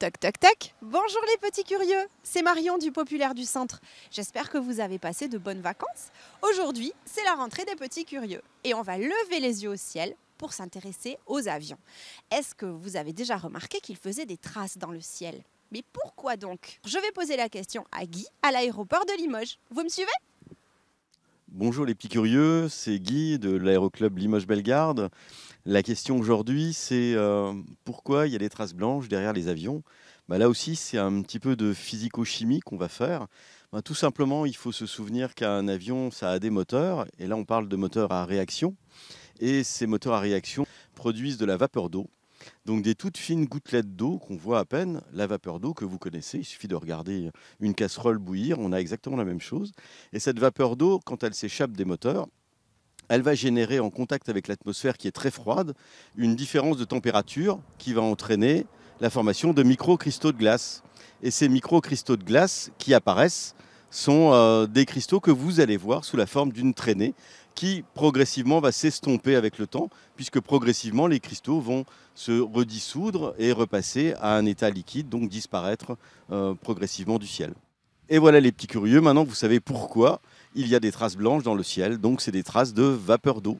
Toc toc toc Bonjour les petits curieux, c'est Marion du Populaire du Centre. J'espère que vous avez passé de bonnes vacances. Aujourd'hui, c'est la rentrée des petits curieux et on va lever les yeux au ciel pour s'intéresser aux avions. Est-ce que vous avez déjà remarqué qu'ils faisaient des traces dans le ciel Mais pourquoi donc Je vais poser la question à Guy à l'aéroport de Limoges. Vous me suivez Bonjour les petits curieux, c'est Guy de l'aéroclub Limoges-Bellegarde. La question aujourd'hui, c'est euh, pourquoi il y a des traces blanches derrière les avions bah, Là aussi, c'est un petit peu de physico-chimie qu'on va faire. Bah, tout simplement, il faut se souvenir qu'un avion, ça a des moteurs, et là on parle de moteurs à réaction, et ces moteurs à réaction produisent de la vapeur d'eau donc des toutes fines gouttelettes d'eau qu'on voit à peine, la vapeur d'eau que vous connaissez, il suffit de regarder une casserole bouillir, on a exactement la même chose. Et cette vapeur d'eau, quand elle s'échappe des moteurs, elle va générer en contact avec l'atmosphère qui est très froide une différence de température qui va entraîner la formation de microcristaux de glace. Et ces microcristaux de glace qui apparaissent sont euh, des cristaux que vous allez voir sous la forme d'une traînée qui progressivement va s'estomper avec le temps, puisque progressivement les cristaux vont se redissoudre et repasser à un état liquide, donc disparaître euh, progressivement du ciel. Et voilà les petits curieux, maintenant vous savez pourquoi il y a des traces blanches dans le ciel, donc c'est des traces de vapeur d'eau.